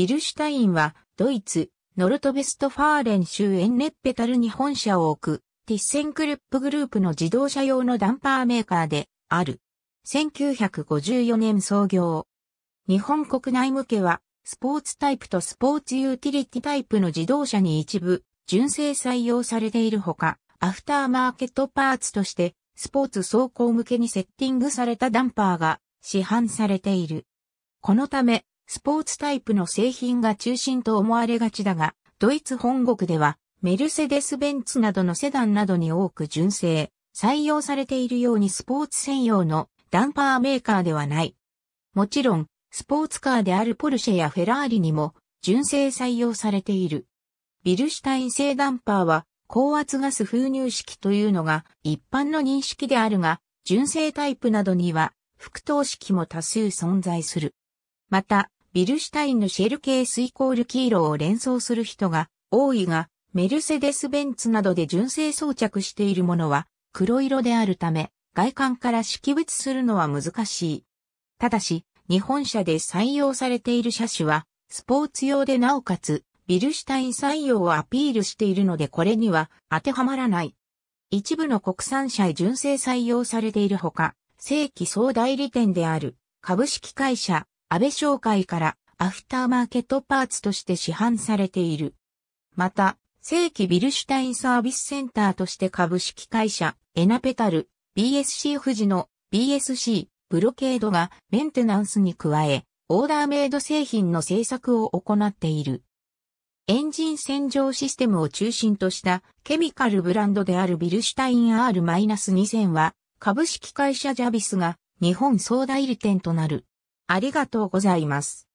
ビルシュタインは、ドイツ、ノルトベストファーレン州エンネッペタルに本社を置く、ティッセンクルップグループの自動車用のダンパーメーカーで、ある。1954年創業。日本国内向けは、スポーツタイプとスポーツユーティリティタイプの自動車に一部、純正採用されているほか、アフターマーケットパーツとして、スポーツ走行向けにセッティングされたダンパーが市販されている。このため、スポーツタイプの製品が中心と思われがちだが、ドイツ本国では、メルセデス・ベンツなどのセダンなどに多く純正、採用されているようにスポーツ専用のダンパーメーカーではない。もちろん、スポーツカーであるポルシェやフェラーリにも純正採用されている。ビルシュタイン製ダンパーは高圧ガス封入式というのが一般の認識であるが、純正タイプなどには副投式も多数存在する。また、ビルシュタインのシェルケースイコール黄色を連想する人が多いが、メルセデス・ベンツなどで純正装着しているものは黒色であるため、外観から識別するのは難しい。ただし、日本車で採用されている車種は、スポーツ用でなおかつ、ビルシュタイン採用をアピールしているのでこれには当てはまらない。一部の国産車へ純正採用されているほか、正規総代理店である株式会社安倍商会からアフターマーケットパーツとして市販されている。また、正規ビルシュタインサービスセンターとして株式会社エナペタル BSC 富士の BSC ブロケードがメンテナンスに加え、オーダーメイド製品の製作を行っている。エンジン洗浄システムを中心としたケミカルブランドであるビルシュタイン R-2000 は株式会社ジャビスが日本総代理店となる。ありがとうございます。